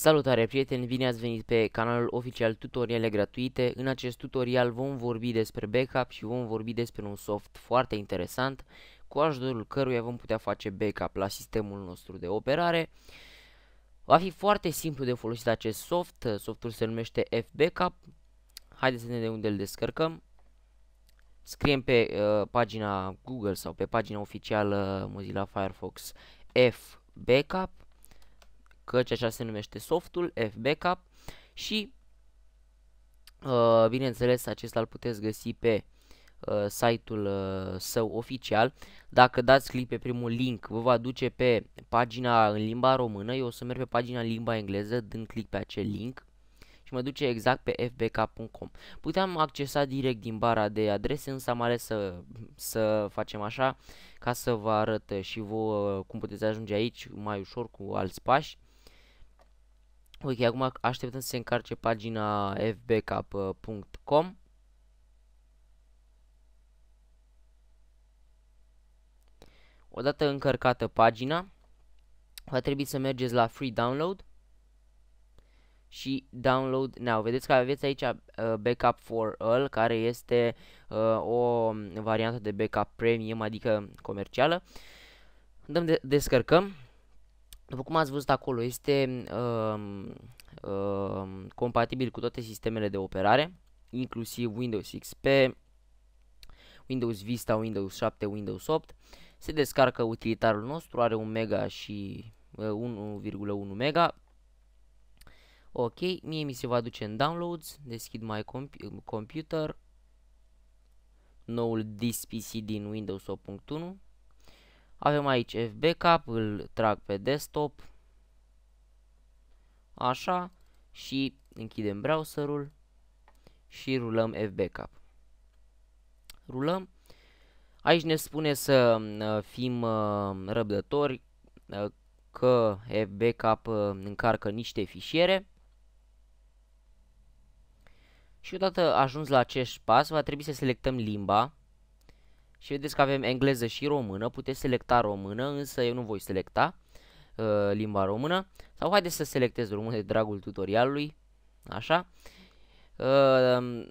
Salutare prieteni, bine ați venit pe canalul oficial Tutoriale Gratuite. În acest tutorial vom vorbi despre backup și vom vorbi despre un soft foarte interesant cu ajutorul căruia vom putea face backup la sistemul nostru de operare. Va fi foarte simplu de folosit acest soft, softul se numește FBackup. Haideți să ne de unde îl descărcăm. Scriem pe uh, pagina Google sau pe pagina oficială Mozilla Firefox F Backup căci așa se numește softul FBackup și uh, bineînțeles acesta îl puteți găsi pe uh, site-ul uh, său oficial. Dacă dați click pe primul link, vă va duce pe pagina în limba română. Eu o să merg pe pagina în limba engleză, dând click pe acel link și mă duce exact pe fbk.com. Puteam accesa direct din bara de adrese, însă am ales să, să facem așa ca să vă arăt și vouă cum puteți ajunge aici mai ușor cu alți pași. Ok, acum așteptăm să se încarce pagina fbcap.com Odată încărcată pagina, va trebui să mergeți la Free Download și Download Now. Vedeți că aveți aici uh, Backup for All, care este uh, o variantă de backup premium, adică comercială. Dăm de descărcăm după cum ați văzut acolo, este uh, uh, compatibil cu toate sistemele de operare, inclusiv Windows XP, Windows Vista, Windows 7, Windows 8. Se descarcă utilitarul nostru, are 1 mega și uh, 1,1 mega. Ok, mie mi se va duce în downloads, deschid my comp computer, noul disk din Windows 8.1. Avem aici FBK, îl trag pe desktop. Așa. Și închidem browserul și rulăm backup. Rulăm. Aici ne spune să uh, fim uh, răbdători uh, că backup încarcă niște fișiere. Și odată ajuns la acest pas, va trebui să selectăm limba și vedeți că avem engleză și română, puteți selecta română, însă eu nu voi selecta uh, limba română. Sau haideți să selectez română de dragul tutorialului, așa. Uh,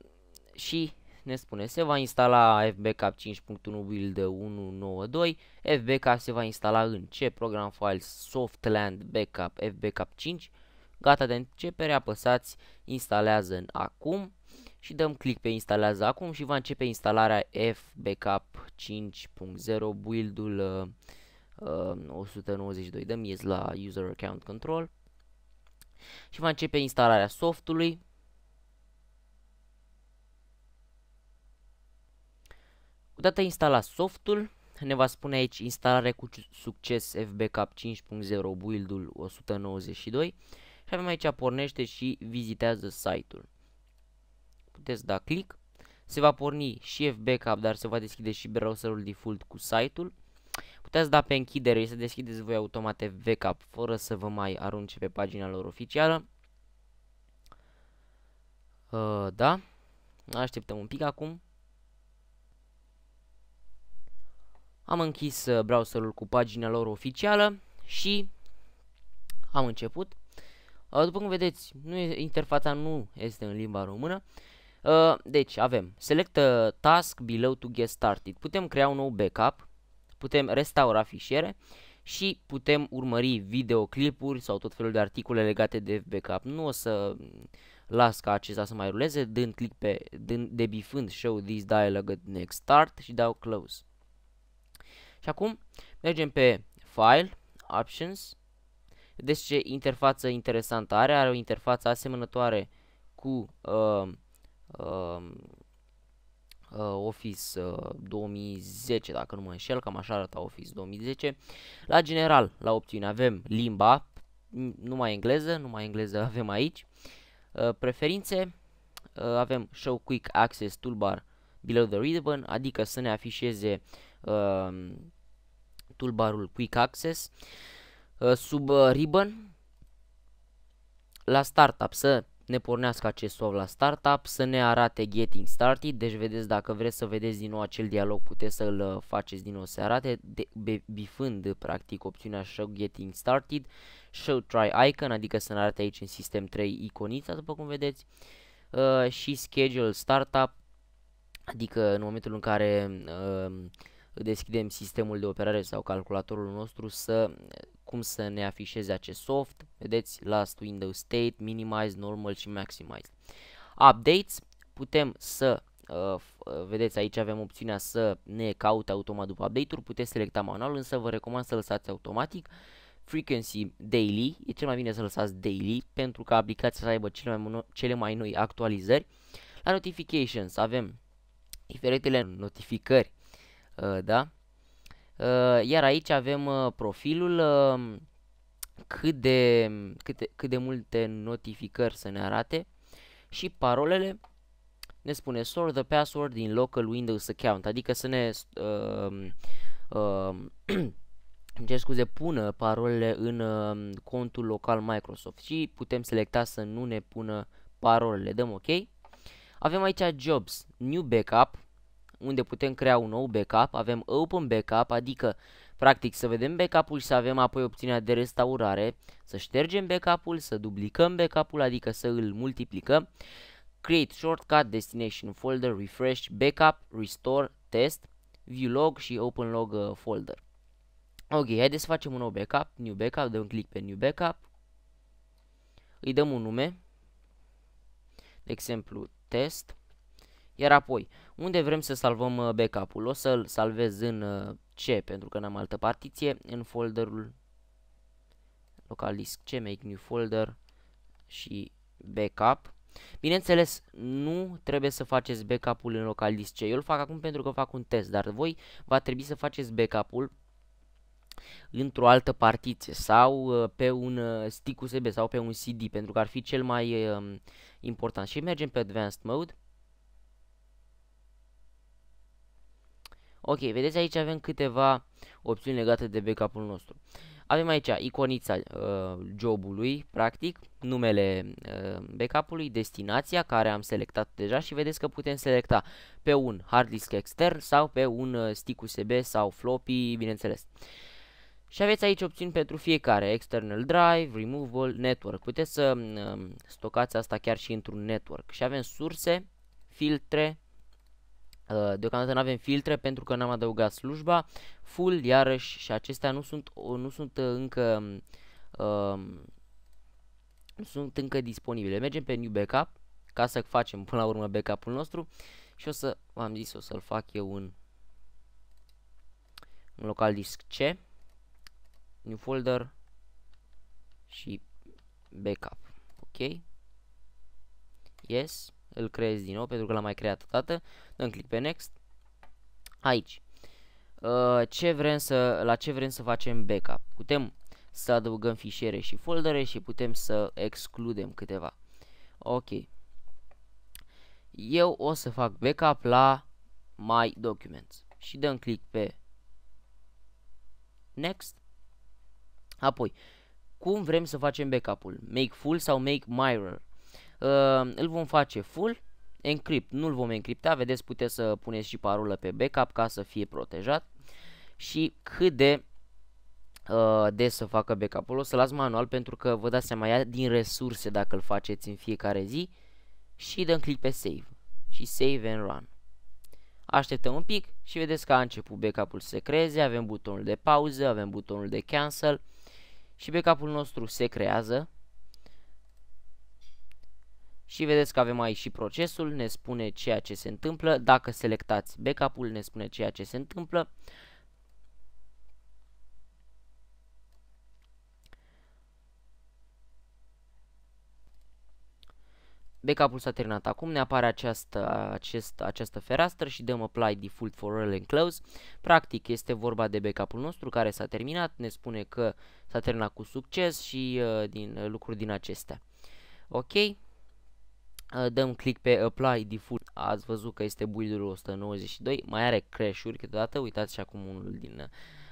și ne spune, se va instala FBCAP 5.1 build 192, FBCAP se va instala în ce program file Softland Backup FBCAP 5, gata de începere, apăsați instalează în acum și dăm click pe instalează acum și va începe instalarea FBCAP 5.0 build-ul uh, 192 uh, de miez la user account control și va începe instalarea softului Odată instalat softul, ne va spune aici instalare cu succes FBCAP 5.0 build-ul 192 și avem aici pornește și vizitează site-ul. Puteți da click se va porni și F-Backup, dar se va deschide și browserul default cu site-ul. Puteți da pe închidere și să deschideți voi automat F-Backup fără să vă mai arunce pe pagina lor oficială. Uh, da, așteptăm un pic acum. Am închis uh, browserul cu pagina lor oficială și am început. Uh, după cum vedeți, nu e, interfața nu este în limba română, Uh, deci avem select task below to get started. Putem crea un nou backup, putem restaura fișiere și putem urmări videoclipuri sau tot felul de articole legate de backup. Nu o să las ca acesta să mai ruleze, dând click pe, dând, debifând show this dialog at next start și dau close. Și acum mergem pe file, options, vedeți ce interfață interesantă are, are o interfață asemănătoare cu uh, uh, uh, Office uh, 2010, dacă nu mă înșel, cam așa arăta Office 2010. La general, la opțiune avem limba, numai engleză, numai engleză avem aici. Uh, preferințe, uh, avem Show Quick Access Toolbar Below the Ribbon, adică să ne afișeze uh, toolbarul Quick Access uh, sub uh, ribbon. La startup să ne pornească acest soft la startup, să ne arate getting started, deci vedeți dacă vreți să vedeți din nou acel dialog puteți să-l uh, faceți din nou să arate, de, bifând practic opțiunea show getting started, show try icon, adică să ne arate aici în sistem 3 iconița după cum vedeți, uh, și schedule startup, adică în momentul în care uh, deschidem sistemul de operare sau calculatorul nostru să cum să ne afișeze acest soft. Vedeți, last window state, minimize, normal și maximize. Updates, putem să Uh, uh vedeți aici avem opțiunea să ne caute automat după update-uri, puteți selecta manual, însă vă recomand să lăsați automatic. Frequency Daily, e cel mai bine să lăsați Daily pentru ca aplicația să aibă cele mai, cele mai noi actualizări. La Notifications avem diferitele notificări, uh, da? Uh, iar aici avem uh, profilul, um, cât de, cât, cât de multe notificări să ne arate și parolele ne spune store the password in local Windows account, adică să ne uh, uh, scuze, pună parolele în uh, contul local Microsoft și putem selecta să nu ne pună parolele. Dăm OK. Avem aici jobs, new backup, unde putem crea un nou backup, avem open backup, adică practic să vedem backup-ul și să avem apoi opțiunea de restaurare, să ștergem backup-ul, să duplicăm backup-ul, adică să îl multiplicăm, create shortcut, destination folder, refresh, backup, restore, test, view log și open log uh, folder. Ok, haideți să facem un nou backup, new backup, dăm click pe new backup, îi dăm un nume, de exemplu test, iar apoi, unde vrem să salvăm uh, backup-ul? O să-l salvez în uh, C, pentru că n-am altă partiție, în folderul local disk C, make new folder și backup. Bineînțeles, nu trebuie să faceți backup-ul în local disk C. Eu îl fac acum pentru că fac un test, dar voi va trebui să faceți backup-ul într-o altă partiție sau uh, pe un stick USB sau pe un CD pentru că ar fi cel mai important. Și mergem pe Advanced Mode Ok, vedeți aici avem câteva opțiuni legate de backup-ul nostru. Avem aici iconița uh, jobului, practic, numele uh, backup-ului, destinația care am selectat deja și vedeți că putem selecta pe un hard disk extern sau pe un uh, stick USB sau floppy, bineînțeles. Și aveți aici opțiuni pentru fiecare, external drive, removable, network. Puteți să uh, stocați asta chiar și într-un network. Și avem surse, filtre, Uh, deocamdată nu avem filtre pentru că n-am adăugat slujba full, iarăși și acestea nu sunt, nu sunt uh, încă uh, nu sunt încă disponibile. Mergem pe new backup ca să facem până la urmă backup-ul nostru și o să, am zis, o să-l fac eu în, în local disk C, new folder și backup. Ok? Yes îl creez din nou pentru că l-am mai creat o dată. Dăm click pe next. Aici. Uh, ce vrem să, la ce vrem să facem backup? Putem să adăugăm fișiere și foldere și putem să excludem câteva. Ok. Eu o să fac backup la My Documents și dăm click pe Next. Apoi, cum vrem să facem backup-ul? Make full sau make mirror? Uh, îl vom face full, encrypt, nu-l vom encripta, vedeți puteți să puneți și parolă pe backup ca să fie protejat și cât de uh, ă, de să facă backup-ul, o să las manual pentru că vă dați seama ia din resurse dacă îl faceți în fiecare zi și dăm click pe save și save and run. Așteptăm un pic și vedeți că a început backup-ul să se creeze, avem butonul de pauză, avem butonul de cancel și backup-ul nostru se creează și vedeți că avem aici și procesul, ne spune ceea ce se întâmplă. Dacă selectați backup-ul, ne spune ceea ce se întâmplă. Backup-ul s-a terminat acum, ne apare această, acest, această fereastră și dăm Apply Default for All and Close. Practic este vorba de backup-ul nostru care s-a terminat, ne spune că s-a terminat cu succes și uh, din lucruri din acestea. Ok, Uh, dăm click pe apply default, ați văzut că este build 192, mai are crash-uri câteodată, uitați și acum unul din uh,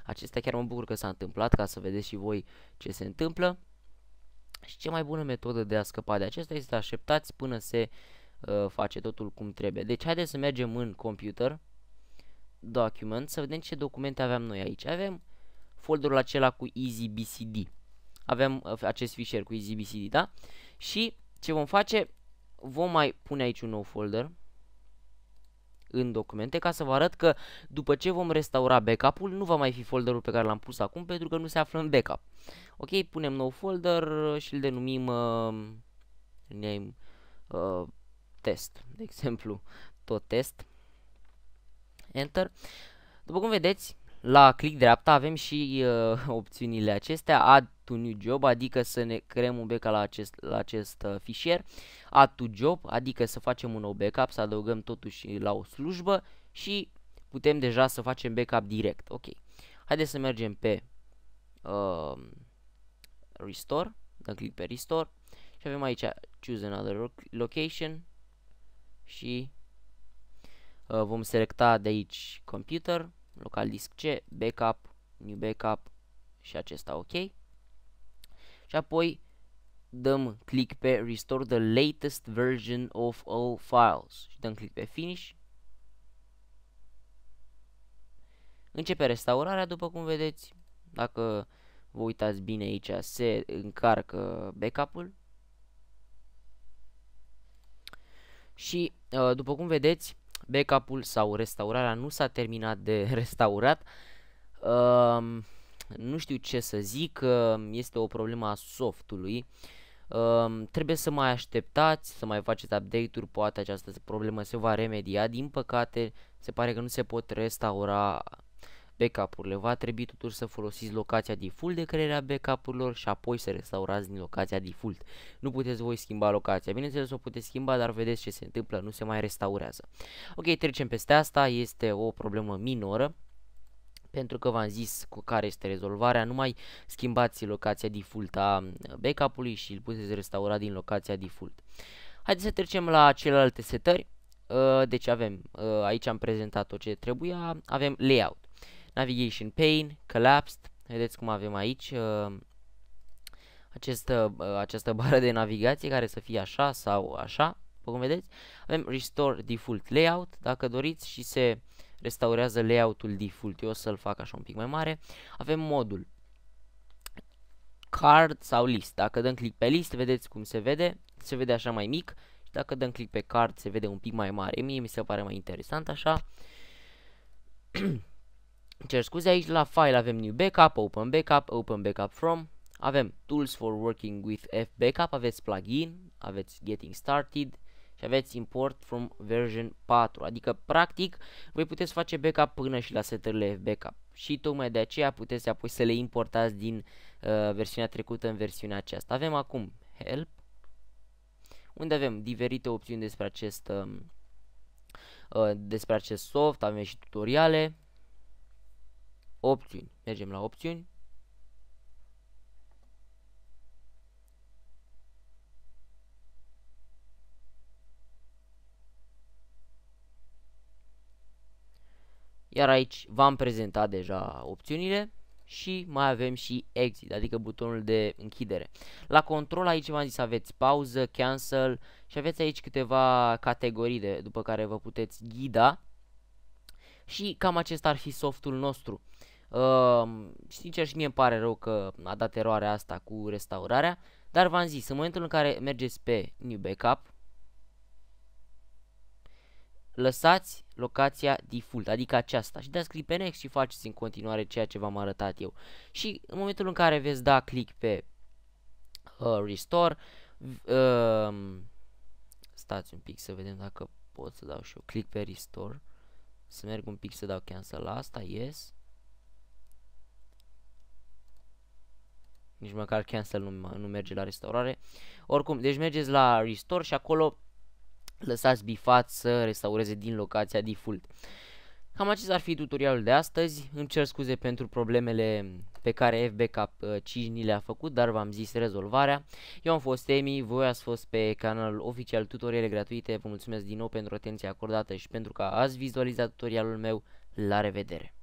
acestea, chiar mă bucur că s-a întâmplat, ca să vedeți și voi ce se întâmplă. Și cea mai bună metodă de a scăpa de acesta este să așteptați până se uh, face totul cum trebuie. Deci haideți să mergem în computer, document, să vedem ce documente aveam noi aici. Avem folderul acela cu EasyBCD. Avem uh, acest fișier cu EasyBCD, da? Și ce vom face? vom mai pune aici un nou folder în documente ca să vă arăt că după ce vom restaura backup-ul nu va mai fi folderul pe care l-am pus acum pentru că nu se află în backup. Ok, punem nou folder și îl denumim uh, name, uh, test, de exemplu, tot test. Enter. După cum vedeți, la click dreapta avem și uh, opțiunile acestea, add to new job, adică să ne creăm un backup la acest, la acest uh, fișier, add to job, adică să facem un nou backup, să adăugăm totuși la o slujbă și putem deja să facem backup direct. Ok, haideți să mergem pe uh, restore, dăm click pe restore și avem aici choose another location și uh, vom selecta de aici computer local disk C, backup, new backup și acesta OK. Și apoi dăm click pe restore the latest version of all files și dăm click pe finish. Începe restaurarea după cum vedeți. Dacă vă uitați bine aici se încarcă backup-ul. Și uh, după cum vedeți backup-ul sau restaurarea nu s-a terminat de restaurat. Uh, nu știu ce să zic, uh, este o problemă a softului. Uh, trebuie să mai așteptați, să mai faceți update-uri, poate această problemă se va remedia. Din păcate, se pare că nu se pot restaura backup-urile. Va trebui totuși să folosiți locația default de creare a backup-urilor și apoi să restaurați din locația default. Nu puteți voi schimba locația. Bineînțeles o puteți schimba, dar vedeți ce se întâmplă, nu se mai restaurează. Ok, trecem peste asta, este o problemă minoră pentru că v-am zis cu care este rezolvarea, nu mai schimbați locația default a backup-ului și îl puteți restaura din locația default. Haideți să trecem la celelalte setări. Deci avem, aici am prezentat tot ce trebuia, avem layout. Navigation Pane, Collapsed, vedeți cum avem aici uh, această, uh, această bară de navigație care să fie așa sau așa, după cum vedeți. Avem Restore Default Layout, dacă doriți, și se restaurează layout-ul default. Eu o să-l fac așa un pic mai mare. Avem modul card sau list. Dacă dăm click pe list, vedeți cum se vede. Se vede așa mai mic. Și dacă dăm click pe card, se vede un pic mai mare. Mie mi se pare mai interesant așa. cer scuze, aici la file avem new backup, open backup, open backup from, avem tools for working with F backup, aveți plugin, aveți getting started și aveți import from version 4, adică practic voi puteți face backup până și la setările F backup și tocmai de aceea puteți apoi să le importați din uh, versiunea trecută în versiunea aceasta. Avem acum help, unde avem diferite opțiuni despre acest, um, uh, despre acest soft, avem și tutoriale, opțiuni. Mergem la opțiuni. Iar aici v-am prezentat deja opțiunile și mai avem și exit, adică butonul de închidere. La control aici v-am zis aveți pauză, cancel și aveți aici câteva categorii de, după care vă puteți ghida. Și cam acesta ar fi softul nostru. Uh, sincer și mie îmi pare rău că a dat eroarea asta cu restaurarea, dar v-am zis, în momentul în care mergeți pe New Backup, lăsați locația default, adică aceasta și dați click pe next și faceți în continuare ceea ce v-am arătat eu. Și în momentul în care veți da click pe uh, Restore, uh, stați un pic să vedem dacă pot să dau și eu click pe Restore, să merg un pic să dau cancel la asta, yes, Nici măcar cancel nu, nu merge la restaurare. Oricum, deci mergeți la restore și acolo lăsați bifat să restaureze din locația default. Cam acest ar fi tutorialul de astăzi. Îmi cer scuze pentru problemele pe care FBK 5 uh, ni le-a făcut, dar v-am zis rezolvarea. Eu am fost Emi, voi ați fost pe canalul oficial Tutoriale Gratuite. Vă mulțumesc din nou pentru atenția acordată și pentru că ați vizualizat tutorialul meu. La revedere!